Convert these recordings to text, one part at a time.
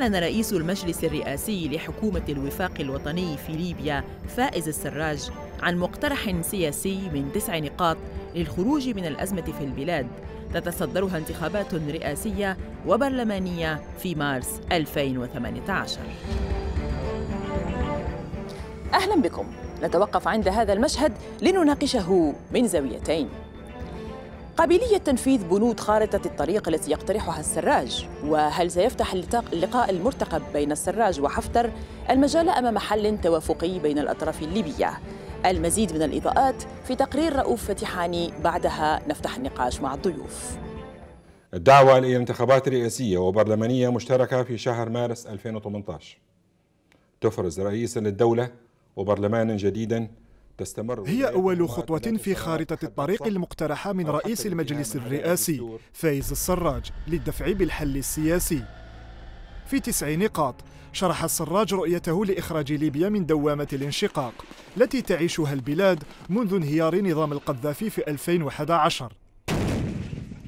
أعلن رئيس المجلس الرئاسي لحكومة الوفاق الوطني في ليبيا فائز السراج عن مقترح سياسي من تسع نقاط للخروج من الأزمة في البلاد تتصدرها انتخابات رئاسية وبرلمانية في مارس 2018 أهلا بكم نتوقف عند هذا المشهد لنناقشه من زاويتين قابلية تنفيذ بنود خارطة الطريق التي يقترحها السراج وهل سيفتح اللقاء المرتقب بين السراج وحفتر المجال أمام حل توافقي بين الأطراف الليبية المزيد من الإضاءات في تقرير رؤوف فتحاني بعدها نفتح النقاش مع الضيوف الدعوة إلى انتخابات رئاسية وبرلمانية مشتركة في شهر مارس 2018 تفرز رئيسا للدولة وبرلمانا جديدا تستمر هي أول خطوة في خارطة الطريق المقترحة من رئيس المجلس الرئاسي فايز السراج للدفع بالحل السياسي في تسع نقاط شرح السراج رؤيته لإخراج ليبيا من دوامة الانشقاق التي تعيشها البلاد منذ انهيار نظام القذافي في 2011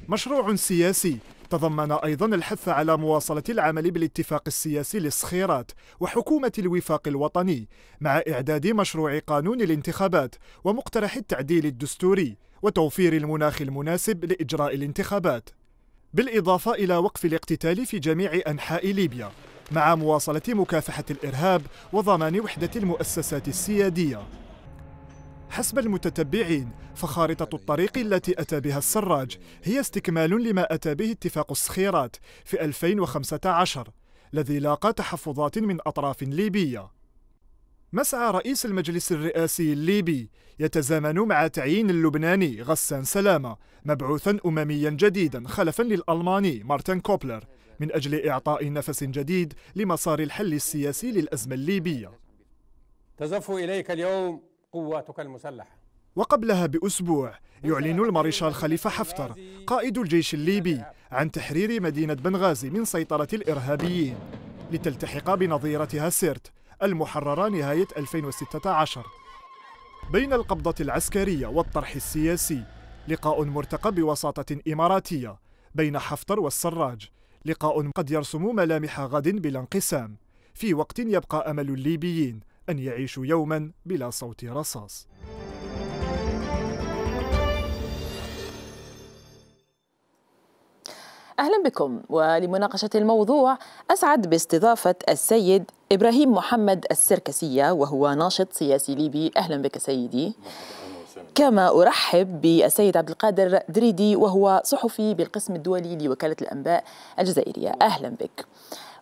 مشروع سياسي تضمن أيضا الحث على مواصلة العمل بالاتفاق السياسي للصخيرات وحكومة الوفاق الوطني مع إعداد مشروع قانون الانتخابات ومقترح التعديل الدستوري وتوفير المناخ المناسب لإجراء الانتخابات بالإضافة إلى وقف الاقتتال في جميع أنحاء ليبيا مع مواصلة مكافحة الإرهاب وضمان وحدة المؤسسات السيادية حسب المتتبعين فخارطة الطريق التي أتى بها السراج هي استكمال لما أتى به اتفاق الصخيرات في 2015 الذي لاقى تحفظات من أطراف ليبية مسعى رئيس المجلس الرئاسي الليبي يتزامن مع تعيين اللبناني غسان سلامة مبعوثا أمميا جديدا خلفا للألماني مارتن كوبلر من أجل إعطاء نفس جديد لمسار الحل السياسي للأزمة الليبية تزف إليك اليوم قواتك المسلحة وقبلها بأسبوع يعلن المارشال خليفة حفتر قائد الجيش الليبي عن تحرير مدينة بنغازي من سيطرة الإرهابيين لتلتحق بنظيرتها سيرت المحررة نهاية 2016 بين القبضة العسكرية والطرح السياسي لقاء مرتقى بوساطة إماراتية بين حفتر والسراج لقاء قد يرسم ملامح غد بلا انقسام في وقت يبقى أمل الليبيين أن يعيشوا يوما بلا صوت رصاص أهلا بكم ولمناقشة الموضوع أسعد باستضافة السيد إبراهيم محمد السركسية وهو ناشط سياسي ليبي أهلا بك سيدي كما أرحب بالسيد عبد القادر دريدي وهو صحفي بالقسم الدولي لوكالة الأنباء الجزائرية أهلا بك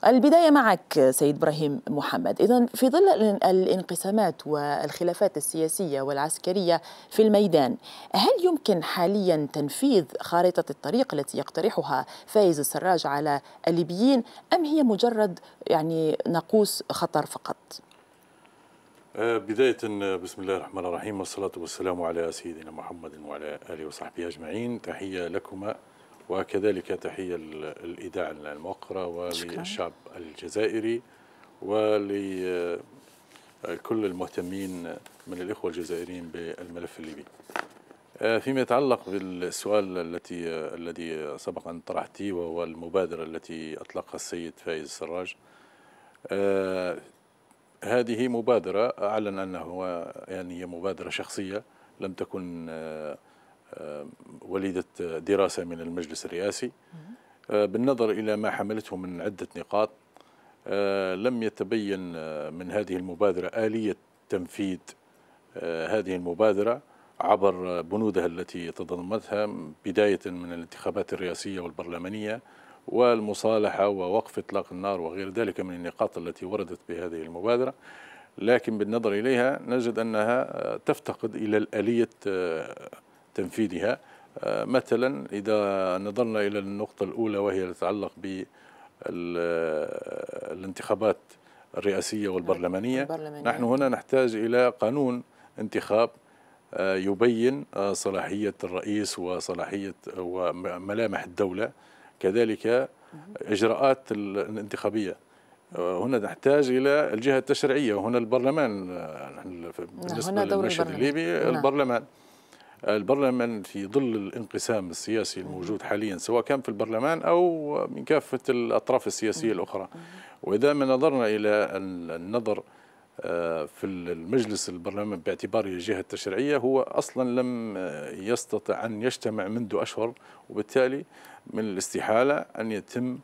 البداية معك سيد إبراهيم محمد إذا في ظل الانقسامات والخلافات السياسية والعسكرية في الميدان هل يمكن حاليا تنفيذ خارطة الطريق التي يقترحها فايز السراج على الليبيين أم هي مجرد يعني ناقوس خطر فقط؟ آه، بداية آه، بسم الله الرحمن الرحيم والصلاة والسلام على سيدنا محمد وعلى آله وصحبه أجمعين تحية لكما وكذلك تحية الإذاعة الموقرة وللشعب الجزائري ولكل آه، المهتمين من الإخوة الجزائريين بالملف الليبي فيما يتعلق بالسؤال التي الذي سبق أن طرحتيه وهو المبادرة التي أطلقها السيد فايز السراج هذه مبادرة أعلن أنه يعني هي مبادرة شخصية لم تكن آه، آه، وليدة دراسة من المجلس الرئاسي آه، بالنظر إلى ما حملته من عدة نقاط لم يتبين من هذه المبادرة آلية تنفيذ هذه المبادرة عبر بنودها التي تضمنتها بداية من الانتخابات الرئاسية والبرلمانية والمصالحة ووقف إطلاق النار وغير ذلك من النقاط التي وردت بهذه المبادرة لكن بالنظر إليها نجد أنها تفتقد إلى الآلية آه، تنفيذها آه، مثلا إذا نظرنا إلى النقطة الأولى وهي تتعلق بالانتخابات آه، الرئاسية والبرلمانية نحن هنا نحتاج إلى قانون انتخاب يبين صلاحية الرئيس وصلاحية وملامح الدولة كذلك إجراءات الانتخابية هنا نحتاج الى الجهه التشريعيه وهنا البرلمان نعم، بالنسبه للمشهد الليبي نعم. البرلمان البرلمان في ظل الانقسام السياسي الموجود حاليا سواء كان في البرلمان او من كافه الاطراف السياسيه الاخرى واذا ما نظرنا الى النظر آه، في المجلس البرلمان باعتباره الجهة التشريعية هو أصلا لم آه، يستطع أن يجتمع منذ أشهر وبالتالي من الاستحالة أن يتم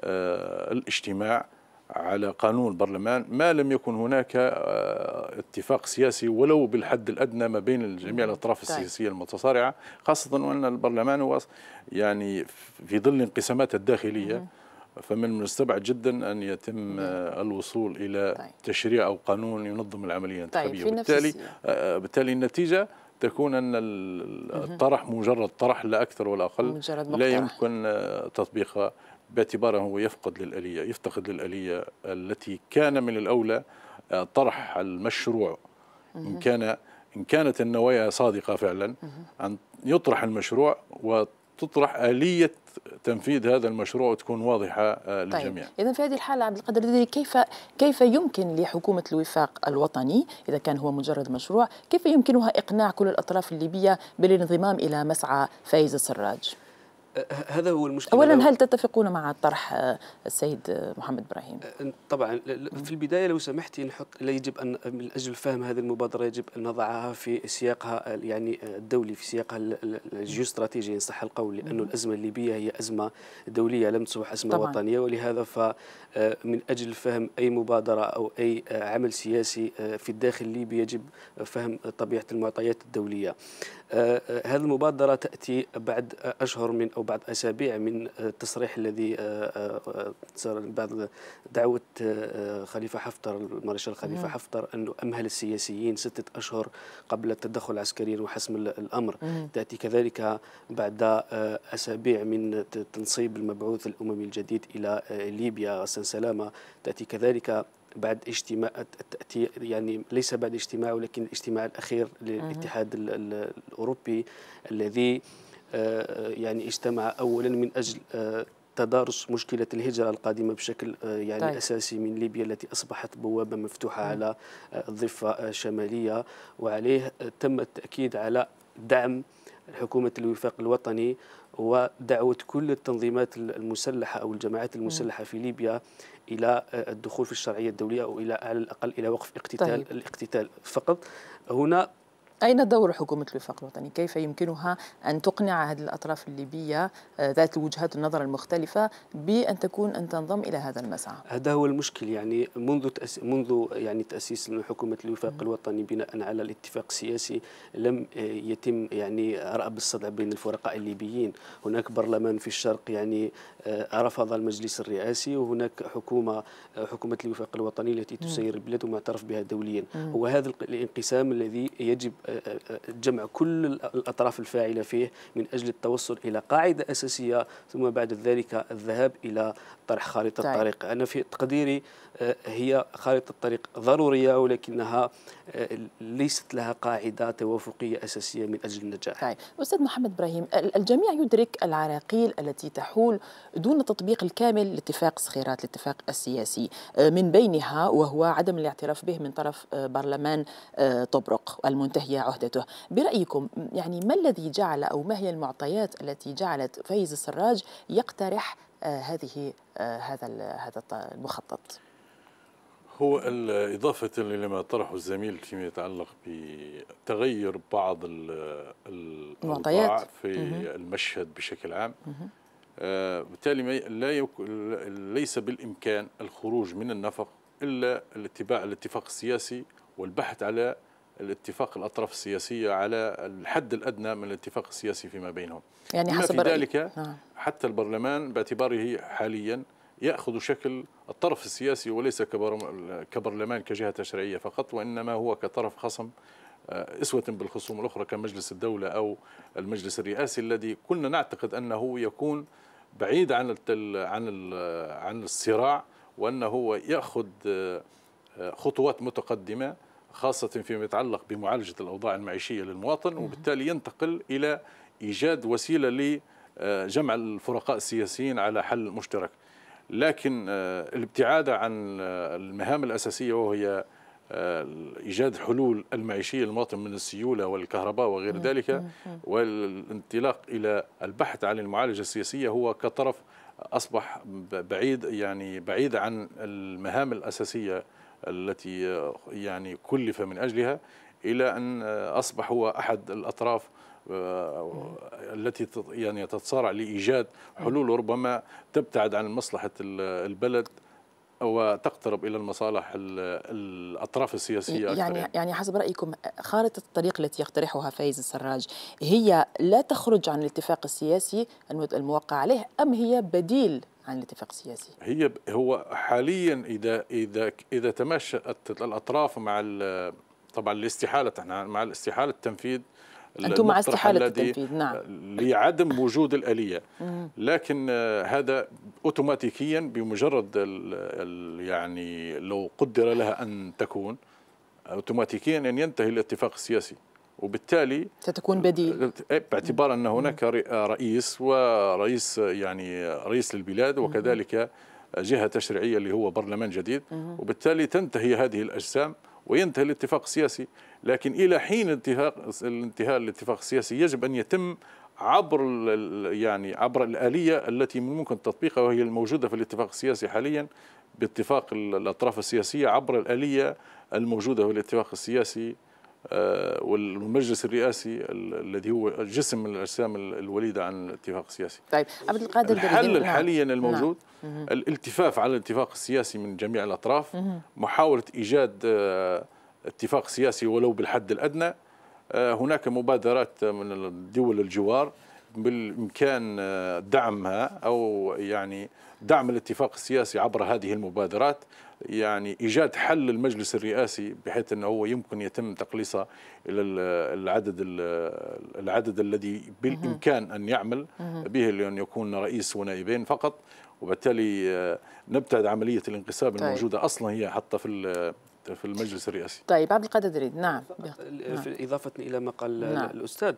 آه، الاجتماع على قانون برلمان ما لم يكن هناك آه، اتفاق سياسي ولو بالحد الادنى ما بين جميع الاطراف طيب. السياسيه المتصارعه خاصه وان البرلمان هو يعني في ظل انقساماته الداخليه فمن المستبعد جدا ان يتم آه، الوصول الى طيب. تشريع او قانون ينظم العمليه طيب، الانتخابيه طيب بالتالي, بالتالي النتيجه تكون أن الطرح مجرد طرح لا أكثر ولا أقل لا يمكن آه، تطبيقها باعتباره هو يفقد للآلية يفتقد للآلية التي كان من الأولى آه، طرح المشروع إن كان إن كانت النوايا صادقة فعلا أن يطرح المشروع تطرح آلية تنفيذ هذا المشروع وتكون واضحة آه، طيب، للجميع طيب. إذا في هذه الحالة عبد القادر كيف كيف يمكن لحكومة الوفاق الوطني إذا كان هو مجرد مشروع كيف يمكنها إقناع كل الأطراف الليبية بالانضمام إلى مسعى فايز السراج؟ هذا هو المشكل اولا هل تتفقون مع طرح آه، السيد آه، محمد ابراهيم آه، طبعا في البدايه لو سمحتي نحط لا يجب ان من اجل فهم هذه المبادره يجب ان نضعها في سياقها يعني الدولي في سياقها الجيو استراتيجي ان صح القول لانه الازمه الليبيه هي ازمه دوليه لم تصبح ازمه طبعاً. وطنيه ولهذا فمن اجل فهم اي مبادره او اي عمل سياسي في الداخل الليبي يجب فهم طبيعه المعطيات الدوليه آه، آه، هذه المبادرة تأتي بعد أشهر من أو بعد أسابيع من آه، التصريح الذي بعد دعوة خليفة حفتر المارشال خليفة مم. نعم. حفتر أنه أمهل السياسيين ستة أشهر قبل التدخل العسكري وحسم الأمر مم. تأتي كذلك بعد أسابيع من تنصيب المبعوث الأممي الجديد إلى ليبيا سلامة تأتي كذلك بعد اجتماع يعني ليس بعد اجتماع ولكن الاجتماع الاخير للاتحاد الاوروبي الذي آه، آه، يعني اجتمع اولا من اجل آه، تدارس مشكلة الهجرة القادمة بشكل يعني طيب. أساسي من ليبيا التي أصبحت بوابة مفتوحة م. على الضفة الشمالية وعليه تم التأكيد على دعم حكومة الوفاق الوطني ودعوة كل التنظيمات المسلحة أو الجماعات المسلحة في ليبيا إلى الدخول في الشرعية الدولية أو إلى على الأقل إلى وقف اقتتال طيب. الاقتتال فقط هنا أين دور حكومة الوفاق الوطني؟ كيف يمكنها أن تقنع هذه الأطراف الليبية آه، ذات وجهات النظر المختلفة بأن تكون أن تنضم إلى هذا المسعى؟ هذا هو المشكل يعني منذ تأس... منذ يعني تأسيس حكومة الوفاق الوطني بناء على الاتفاق السياسي لم آه، يتم يعني رأب الصدع بين الفرقاء الليبيين، هناك برلمان في الشرق يعني آه، رفض المجلس الرئاسي وهناك حكومة حكومة الوفاق الوطني التي تسير البلاد ومعترف بها دوليا، وهذا الانقسام الذي يجب جمع كل الأطراف الفاعلة فيه من أجل التوصل إلى قاعدة أساسية ثم بعد ذلك الذهاب إلى طرح خارطة طيب. الطريق أنا في تقديري آه، هي خارطة الطريق ضرورية ولكنها آه، ليست لها قاعدة توافقية أساسية من أجل النجاح طيب. أستاذ محمد إبراهيم الجميع يدرك العراقيل التي تحول دون التطبيق الكامل لاتفاق صخيرات الاتفاق السياسي آه، من بينها وهو عدم الاعتراف به من طرف برلمان طبرق المنتهية عهدته برأيكم يعني ما الذي جعل أو ما هي المعطيات التي جعلت فايز السراج يقترح آه، هذه آه، هذا هذا المخطط هو إضافة لما طرحه الزميل فيما يتعلق بتغير بعض المعطيات في المشهد بشكل عام آه، بالتالي لا ليس بالإمكان الخروج من النفق إلا الاتباع الاتفاق السياسي والبحث على الاتفاق الأطراف السياسية على الحد الأدنى من الاتفاق السياسي فيما بينهم يعني حسب في ذلك نعم. حتى البرلمان باعتباره حاليا يأخذ شكل الطرف السياسي وليس كبرلمان كجهة تشريعية فقط وإنما هو كطرف خصم آه، اسوه بالخصوم الاخرى كمجلس الدوله او المجلس الرئاسي الذي كنا نعتقد انه يكون بعيد عن عن عن الصراع وانه ياخذ آه، خطوات متقدمه خاصة فيما يتعلق بمعالجة الأوضاع المعيشية للمواطن وبالتالي ينتقل إلى إيجاد وسيلة لجمع الفرقاء السياسيين على حل مشترك لكن آه، الابتعاد عن آه، المهام الأساسية وهي آه، ايجاد حلول المعيشيه للمواطن من السيوله والكهرباء وغير ذلك والانطلاق الى البحث عن المعالجه السياسيه هو كطرف اصبح بعيد يعني بعيد عن المهام الاساسيه التي يعني كلف من أجلها إلى أن آه، أصبح هو أحد الأطراف آه، التي يعني تتصارع لإيجاد حلول ربما تبتعد عن مصلحة البلد وتقترب الى المصالح الاطراف السياسيه أكثر يعني, يعني حسب رايكم خارطه الطريق التي يقترحها فايز السراج هي لا تخرج عن الاتفاق السياسي الموقع عليه ام هي بديل عن الاتفاق السياسي؟ هي هو حاليا اذا اذا اذا تماشى الاطراف مع طبعا الاستحاله احنا مع الاستحاله التنفيذ انتم مع استحاله التنفيذ نعم لعدم وجود الاليه لكن آه، هذا اوتوماتيكيا بمجرد يعني لو قدر لها ان تكون اوتوماتيكيا ان ينتهي الاتفاق السياسي وبالتالي ستكون بديل آه، إيه، باعتبار ان هناك آه، رئيس ورئيس آه، يعني رئيس للبلاد وكذلك جهه تشريعيه اللي هو برلمان جديد وبالتالي تنتهي هذه الاجسام وينتهي الاتفاق السياسي لكن الى حين انتهاء الانتهاء الاتفاق السياسي يجب ان يتم عبر يعني عبر الاليه التي من ممكن تطبيقها وهي الموجوده في الاتفاق السياسي حاليا باتفاق الاطراف السياسيه عبر الاليه الموجوده في الاتفاق السياسي آه، والمجلس الرئاسي الذي هو جسم من الاجسام الوليده عن الاتفاق السياسي. طيب عبد القادر الحل نعم. حاليا الموجود نعم. الالتفاف على الاتفاق السياسي من جميع الاطراف محاوله ايجاد آه، اتفاق سياسي ولو بالحد الادنى آه، هناك مبادرات من الدول الجوار بالامكان آه، دعمها او يعني دعم الاتفاق السياسي عبر هذه المبادرات يعني ايجاد حل للمجلس الرئاسي بحيث انه هو يمكن يتم تقليصه الى العدد العدد الذي بالامكان ان يعمل به لان يكون رئيس ونائبين فقط وبالتالي آه، نبتعد عمليه الانقسام الموجوده طيب. اصلا هي حتى في في المجلس الرئاسي طيب عبد القادر دريد نعم في نعم. إضافة إلى ما قال نعم. الأستاذ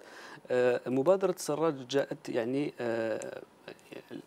آه، مبادرة سراج جاءت يعني آه،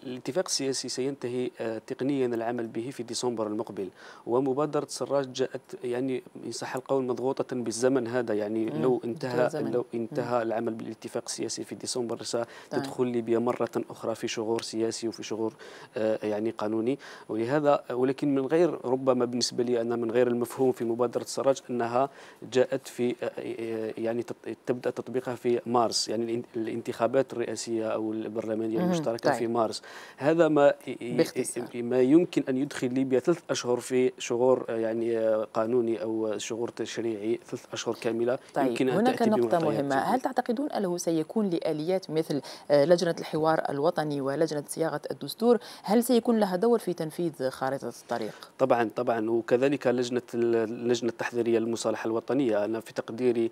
الاتفاق السياسي سينتهي آه، تقنيا العمل به في ديسمبر المقبل ومبادرة سراج جاءت يعني إن صح القول مضغوطة بالزمن هذا يعني مم. لو انتهى لو انتهى مم. العمل بالاتفاق السياسي في ديسمبر ستدخل ليبيا مرة أخرى في شغور سياسي وفي شغور آه، يعني قانوني ولهذا ولكن من غير ربما بالنسبة لي أنا من غير المفهوم في مبادرة سراج أنها جاءت في آه، يعني تبدأ تطبيقها في مارس يعني الانتخابات الرئاسية أو البرلمانية المشتركة طيب. في مارس هذا ما باختصار. ما يمكن ان يدخل ليبيا ثلاث اشهر في شغور آه، يعني آه، قانوني او شغور تشريعي ثلاث اشهر كامله طيب. يمكن ان هناك تأتي نقطه مهمه هل تعتقدون انه سيكون لاليات مثل آه، لجنه الحوار الوطني ولجنه صياغه الدستور هل سيكون لها دور في تنفيذ خارطه الطريق طبعا طبعا وكذلك لجنه اللجنه التحضيريه للمصالحه الوطنيه انا في تقديري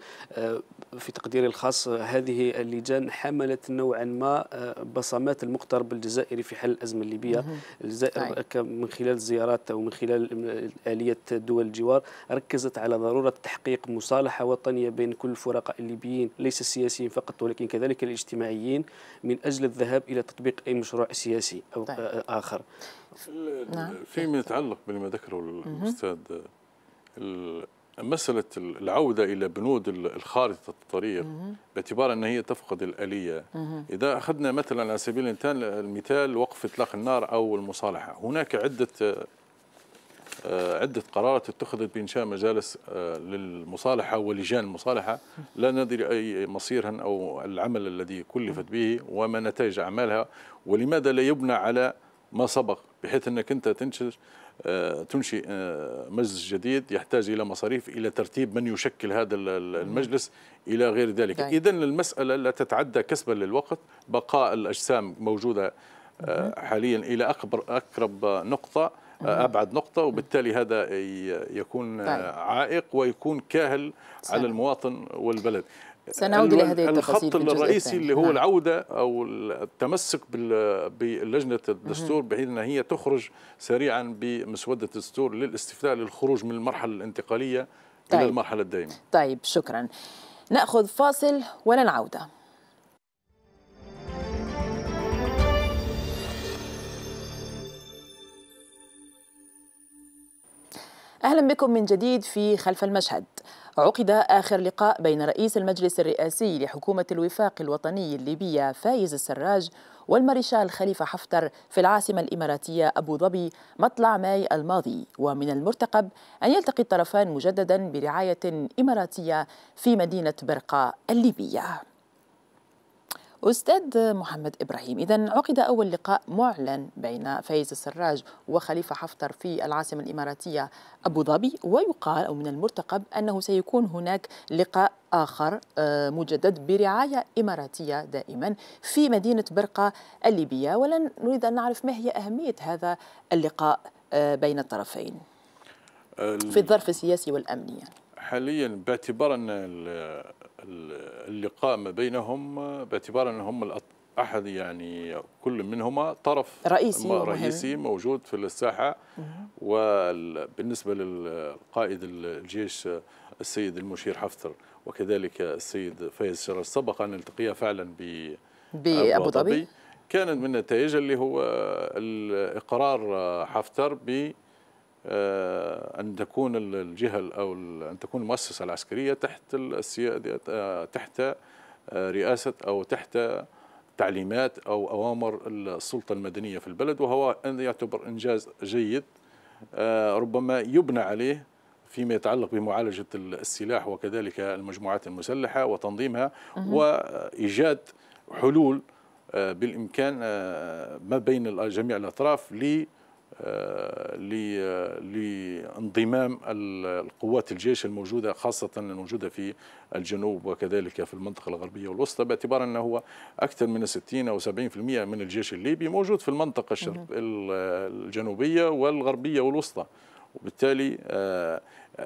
في تقديري الخاص هذه اللجان حملت نوعا ما بصمات المقترب الجزائري الجزائري في حل الأزمة الليبية الجزائر من خلال زياراتها ومن خلال آلية دول الجوار ركزت على ضرورة تحقيق مصالحة وطنية بين كل الفرقاء الليبيين ليس السياسيين فقط ولكن كذلك الاجتماعيين من أجل الذهاب إلى تطبيق أي مشروع سياسي أو طيب. آخر نعم. فيما يتعلق بما ذكره الأستاذ مسألة العودة إلى بنود الخارطة الطريق باعتبار أن هي تفقد الآلية إذا أخذنا مثلا على سبيل المثال وقف إطلاق النار أو المصالحة هناك عدة آه، عدة قرارات اتخذت بإنشاء مجالس آه، للمصالحة ولجان المصالحة لا ندري أي مصيرها أو العمل الذي كلفت به وما نتائج أعمالها ولماذا لا يبنى على ما سبق بحيث أنك أنت تنشر آه، تنشئ آه، مجلس جديد يحتاج إلى مصاريف إلى ترتيب من يشكل هذا المجلس إلى غير ذلك طيب. إذا المسألة لا تتعدى كسبا للوقت بقاء الأجسام موجودة آه، حاليا إلى أكبر أقرب نقطة ابعد نقطه وبالتالي هذا يكون طيب. عائق ويكون كاهل على المواطن والبلد سنعود الى هذه الخط الرئيسي اللي هو نعم. العوده او التمسك بلجنه الدستور بحيث ان هي تخرج سريعا بمسوده الدستور للاستفتاء للخروج من المرحله الانتقاليه طيب. الى المرحله الدائمه. طيب شكرا. ناخذ فاصل ولا العودة أهلا بكم من جديد في خلف المشهد عقد آخر لقاء بين رئيس المجلس الرئاسي لحكومة الوفاق الوطني الليبية فايز السراج والماريشال خليفة حفتر في العاصمة الإماراتية أبو ظبي مطلع ماي الماضي ومن المرتقب أن يلتقي الطرفان مجددا برعاية إماراتية في مدينة برقة الليبية أستاذ محمد إبراهيم إذا عقد أول لقاء معلن بين فايز السراج وخليفة حفتر في العاصمة الإماراتية أبو ظبي ويقال أو من المرتقب أنه سيكون هناك لقاء آخر آه، مجدد برعاية إماراتية دائما في مدينة برقة الليبية ولن نريد أن نعرف ما هي أهمية هذا اللقاء آه، بين الطرفين في الظرف السياسي والأمني حاليا باعتبار أن اللقاء ما بينهم باعتبار انهم احد يعني كل منهما طرف رئيسي رئيسي موجود في الساحه وبالنسبه للقائد الجيش السيد المشير حفتر وكذلك السيد فايز شرر سبق ان التقيا فعلا ب بابو ظبي كانت من النتائج اللي هو الاقرار حفتر ب آه، أن تكون الجهة أو أن تكون المؤسسة العسكرية تحت السيادة آه، تحت آه، رئاسة أو تحت تعليمات أو أوامر السلطة المدنية في البلد وهو يعتبر إنجاز جيد ربما يبنى عليه فيما يتعلق بمعالجة السلاح وكذلك المجموعات المسلحة وتنظيمها وإيجاد حلول بالإمكان ما بين جميع الأطراف لي لانضمام القوات الجيش الموجودة خاصة الموجودة في الجنوب وكذلك في المنطقة الغربية والوسطى باعتبار أنه هو أكثر من 60 أو 70% من الجيش الليبي موجود في المنطقة الشرق نعم. الجنوبية والغربية والوسطى وبالتالي آه،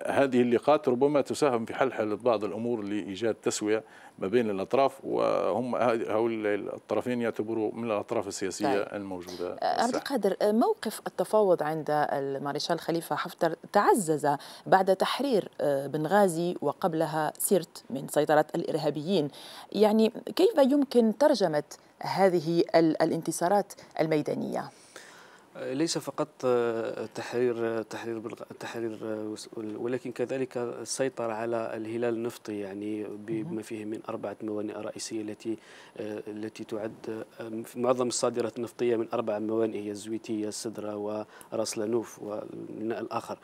هذه اللقاءات ربما تساهم في حلحلة بعض الأمور لإيجاد تسوية ما بين الأطراف وهم هؤلاء الطرفين يعتبروا من الأطراف السياسية طيب. الموجودة آه، عبد القادر آه، موقف التفاوض عند المارشال خليفة حفتر تعزز بعد تحرير آه، بنغازي وقبلها سيرت من سيطرة الإرهابيين يعني كيف يمكن ترجمة هذه الانتصارات الميدانية؟ ليس فقط آه، تحرير آه، تحرير تحرير آه، ولكن كذلك السيطرة على الهلال النفطي يعني بما فيه من أربعة موانئ رئيسية التي التي تعد معظم الصادرات النفطية من أربعة موانئ هي الزويتية السدرة وراس لانوف والميناء الآخر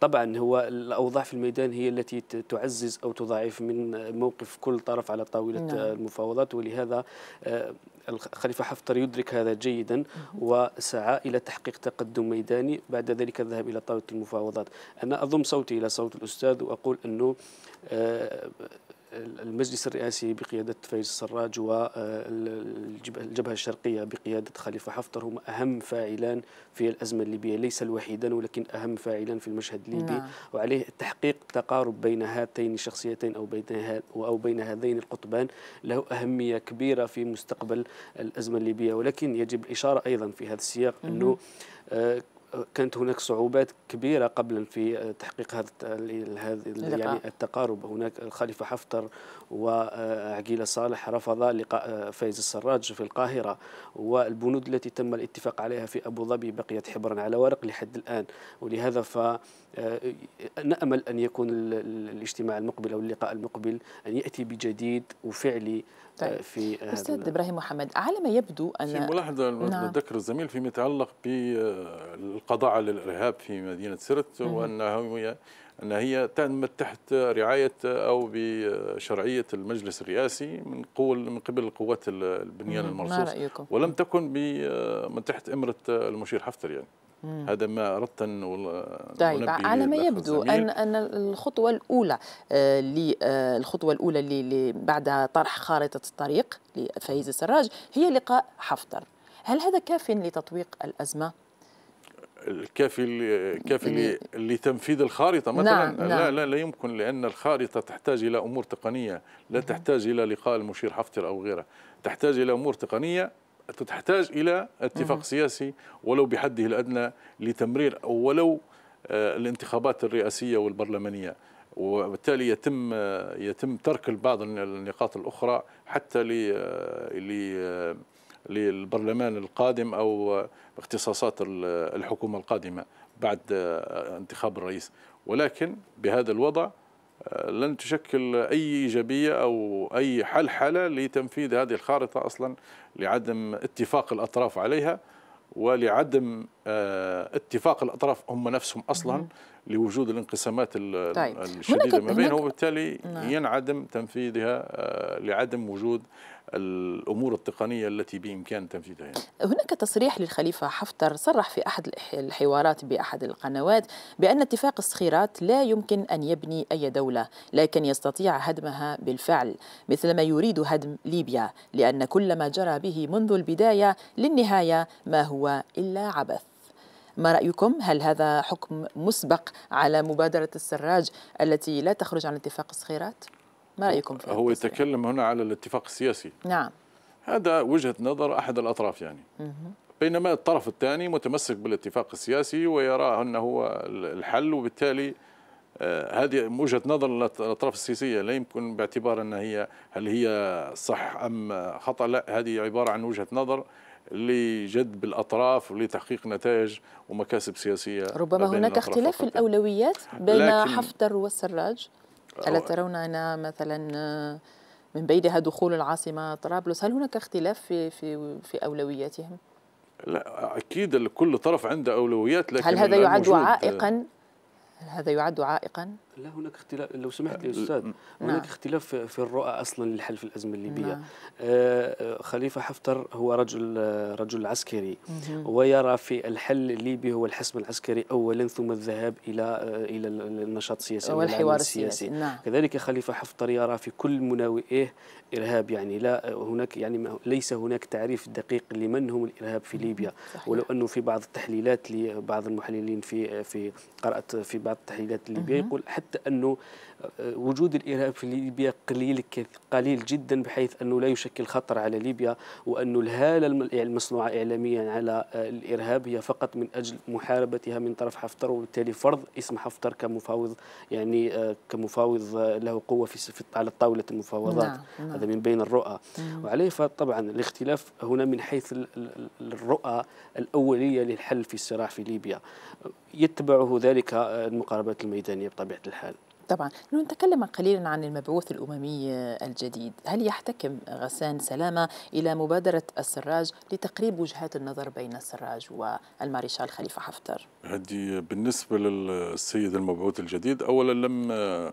طبعا هو الأوضاع في الميدان هي التي تعزز أو تضاعف من موقف كل طرف على طاولة نعم. المفاوضات ولهذا الخليفة حفتر يدرك هذا جيدا وسعى إلى تحقيق تقدم ميداني بعد ذلك ذهب إلى طاولة المفاوضات أنا أضم صوتي إلى صوت الأستاذ وأقول أنه آه، المجلس الرئاسي بقيادة فايز السراج والجبهة الشرقية بقيادة خليفة حفتر هما أهم فاعلان في الأزمة الليبية ليس الوحيدا ولكن أهم فاعلان في المشهد الليبي نعم. وعليه تحقيق تقارب بين هاتين الشخصيتين أو بين أو بين هذين القطبان له أهمية كبيرة في مستقبل الأزمة الليبية ولكن يجب الإشارة أيضا في هذا السياق أنه آه، كانت هناك صعوبات كبيره قبل في تحقيق هذا يعني التقارب هناك الخليفه حفتر وعقيله صالح رفضا لقاء فايز السراج في القاهره والبنود التي تم الاتفاق عليها في ابو ظبي بقيت حبرا على ورق لحد الان ولهذا ف آه، نامل ان يكون الاجتماع المقبل او اللقاء المقبل ان ياتي بجديد وفعلي طيب. آه، في أستاذ إبراهيم محمد على ما يبدو أن في ملاحظة نعم. ذكر الزميل فيما يتعلق بالقضاء آه، على الإرهاب في مدينة سرت وأنها أن هي تم تحت رعاية أو بشرعية المجلس الرئاسي من قول من قبل القوات البنيان المرصوص ولم تكن آه، من تحت إمرة المشير حفتر يعني مم. هذا ما اردت ان طيب على ما يبدو ان ان الخطوه الاولى للخطوه آه، آه، الخطوه الاولى اللي بعد طرح خارطه الطريق لفايز السراج هي لقاء حفتر هل هذا كاف لتطويق الازمه الكافي كافي لتنفيذ الخارطه مثلا نعم لا نعم. لا لا يمكن لان الخارطه تحتاج الى امور تقنيه لا تحتاج الى لقاء المشير حفتر او غيره تحتاج الى امور تقنيه تحتاج إلى اتفاق سياسي ولو بحده الأدنى لتمرير ولو آه، الانتخابات الرئاسية والبرلمانية وبالتالي يتم آه، يتم ترك بعض النقاط الأخرى حتى ل آه، للبرلمان القادم أو اختصاصات الحكومة القادمة بعد انتخاب الرئيس ولكن بهذا الوضع لن تشكل أي إيجابية أو أي حلحلة لتنفيذ هذه الخارطة أصلا لعدم اتفاق الأطراف عليها ولعدم آه، اتفاق الأطراف هم نفسهم أصلا لوجود الانقسامات طيب. الشديدة ما بينهم وبالتالي نعم. ينعدم تنفيذها آه، لعدم وجود الامور التقنيه التي بامكان تنفيذها يعني. هناك تصريح للخليفه حفتر صرح في احد الحوارات باحد القنوات بان اتفاق الصخيرات لا يمكن ان يبني اي دوله لكن يستطيع هدمها بالفعل مثلما يريد هدم ليبيا لان كل ما جرى به منذ البدايه للنهايه ما هو الا عبث ما رأيكم؟ هل هذا حكم مسبق على مبادرة السراج التي لا تخرج عن اتفاق الصخيرات؟ ما رأيكم في هو يتكلم هنا على الاتفاق السياسي نعم هذا وجهة نظر أحد الأطراف يعني مه. بينما الطرف الثاني متمسك بالاتفاق السياسي ويرى أنه هو الحل وبالتالي آه، هذه وجهة نظر الأطراف السياسية لا يمكن باعتبار أن هي هل هي صح أم خطأ لا هذه عبارة عن وجهة نظر لجذب الأطراف ولتحقيق نتائج ومكاسب سياسية ربما هناك اختلاف في الأولويات بين حفتر والسراج ألا ترون أن مثلا آه، من بينها دخول العاصمة طرابلس هل هناك اختلاف في, في, في أولوياتهم؟ لا أكيد كل طرف عنده أولويات لكن هل هذا يعد عائقا؟ هل هذا يعد عائقا؟ لا هناك اختلاف لو سمحت لي استاذ نعم. هناك اختلاف في الرؤى اصلا للحل في الازمه الليبيه نعم. آه، آه، خليفه حفتر هو رجل آه، رجل عسكري مم. ويرى في الحل الليبي هو الحسم العسكري اولا ثم الذهاب الى الى النشاط السياسي والحوار السياسي نعم. كذلك خليفه حفتر يرى في كل مناوئه ارهاب يعني لا هناك يعني ليس هناك تعريف دقيق لمن هم الارهاب في ليبيا صحيح. ولو انه في بعض التحليلات لبعض المحللين في في قرات في بعض التحليلات الليبيه يقول حتى انه وجود الارهاب في ليبيا قليل قليل جدا بحيث انه لا يشكل خطر على ليبيا وانه الهاله يعني المصنوعه اعلاميا على الارهاب هي فقط من اجل محاربتها من طرف حفتر وبالتالي فرض اسم حفتر كمفاوض يعني آه، كمفاوض آه، له قوه في على طاوله المفاوضات نعم. نعم. هذا من بين الرؤى نعم. وعليه فطبعا الاختلاف هنا من حيث الرؤى الاوليه للحل في الصراع في ليبيا يتبعه ذلك المقاربات الميدانيه بطبيعه الحال طبعا نتكلم قليلا عن المبعوث الأممي آه، الجديد هل يحتكم غسان سلامة إلى مبادرة السراج لتقريب وجهات النظر بين السراج والماريشال خليفة حفتر هذه بالنسبة للسيد المبعوث الجديد أولا لم آه،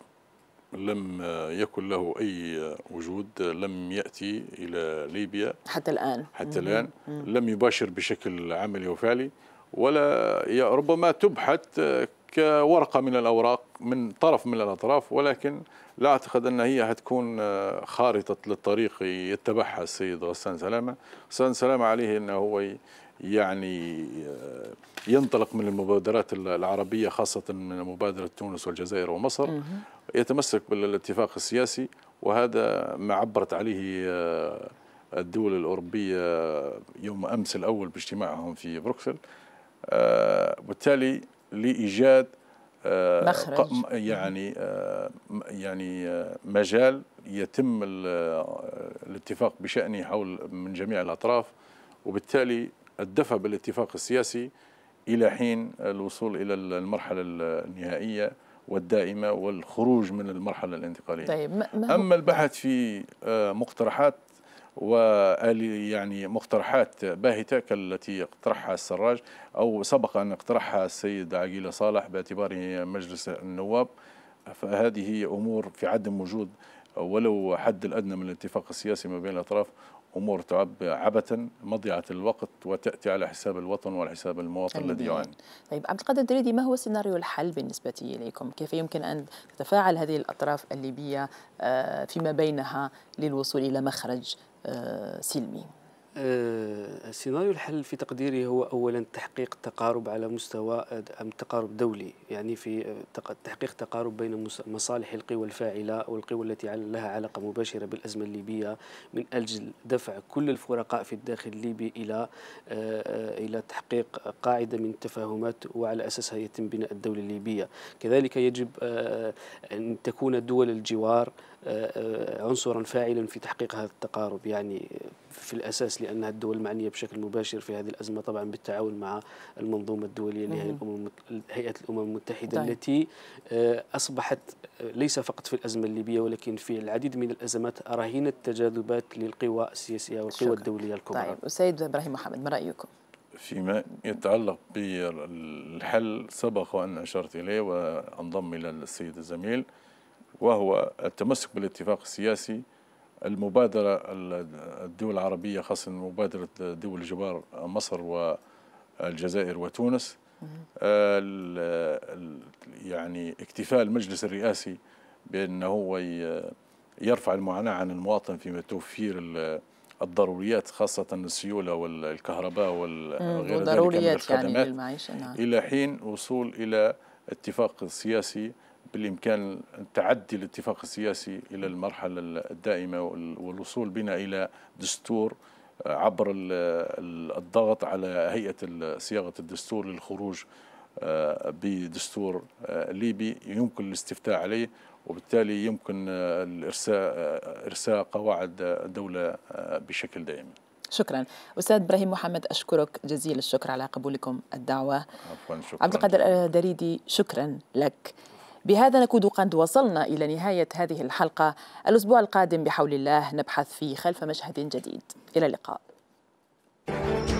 لم آه، يكن له أي وجود لم يأتي إلى ليبيا حتى الآن حتى الآن لم يباشر بشكل عملي وفعلي ولا ربما تبحث ورقة من الأوراق من طرف من الأطراف ولكن لا أعتقد أن هي هتكون آه، خارطة للطريق يتبعها السيد غسان سلامة غسان سلامة عليه أنه هو يعني آه، ينطلق من المبادرات العربية خاصة من مبادرة تونس والجزائر ومصر يتمسك بالاتفاق السياسي وهذا ما عبرت عليه آه، الدول الأوروبية يوم أمس الأول باجتماعهم في بروكسل وبالتالي لايجاد آه، مخرج يعني آه، يعني آه، مجال يتم الاتفاق بشأنه حول من جميع الأطراف وبالتالي الدفع بالاتفاق السياسي إلى حين الوصول إلى المرحلة النهائية والدائمة والخروج من المرحلة الانتقالية طيب أما البحث في مقترحات ويعني مقترحات باهتة كالتي اقترحها السراج أو سبق أن اقترحها السيد عقيلة صالح باعتباره مجلس النواب فهذه أمور في عدم وجود ولو حد الأدنى من الاتفاق السياسي ما بين الأطراف امور تعب عبثا مضيعه الوقت وتاتي على حساب الوطن وعلى حساب المواطن طيب، الذي يعاني. طيب عبد القادر الدريدي ما هو سيناريو الحل بالنسبه اليكم؟ كيف يمكن ان تتفاعل هذه الاطراف الليبيه آه، فيما بينها للوصول الى مخرج سلمي آه، سيناريو الحل في تقديري هو اولا تحقيق تقارب على مستوى آه، تقارب دولي يعني في آه، تحقيق تقارب بين مصالح القوى الفاعله والقوى التي لها علاقه مباشره بالازمه الليبيه من اجل دفع كل الفرقاء في الداخل الليبي الى الى تحقيق قاعده من التفاهمات وعلى اساسها يتم بناء الدوله الليبيه كذلك يجب ان تكون دول الجوار عنصرا فاعلا في تحقيق هذا التقارب يعني في الأساس لأنها الدول المعنية بشكل مباشر في هذه الأزمة طبعا بالتعاون مع المنظومة الدولية لهيئة الأمم هيئة الأمم المتحدة طيب. التي آه، أصبحت آه، ليس فقط في الأزمة الليبية ولكن في العديد من الأزمات رهينة التجاذبات للقوى السياسية والقوى شكرا. الدولية الكبرى طيب السيد إبراهيم محمد ما رأيكم؟ فيما يتعلق بالحل سبق وأن أشرت إليه وأنضم إلى السيد الزميل وهو التمسك بالاتفاق السياسي المبادرة الدول العربية خاصة مبادرة دول الجوار مصر والجزائر وتونس آه، يعني اكتفاء المجلس الرئاسي بأنه هو يرفع المعاناة عن المواطن فيما توفير الضروريات خاصة السيولة والكهرباء وغير ذلك من يعني الخدمات يعني إلى حين وصول إلى اتفاق سياسي بالإمكان تعدي الاتفاق السياسي إلى المرحلة الدائمة والوصول بنا إلى دستور آه، عبر الضغط على هيئة صياغة الدستور للخروج آه، بدستور آه، ليبي يمكن الاستفتاء عليه وبالتالي يمكن الإرساء إرساء قواعد دولة بشكل دائم شكرا استاذ ابراهيم محمد اشكرك جزيل الشكر على قبولكم الدعوه عفوا شكرا عبد القادر الدريدي شكرا لك بهذا نكون قد وصلنا إلى نهاية هذه الحلقة الأسبوع القادم بحول الله نبحث في خلف مشهد جديد إلى اللقاء thank you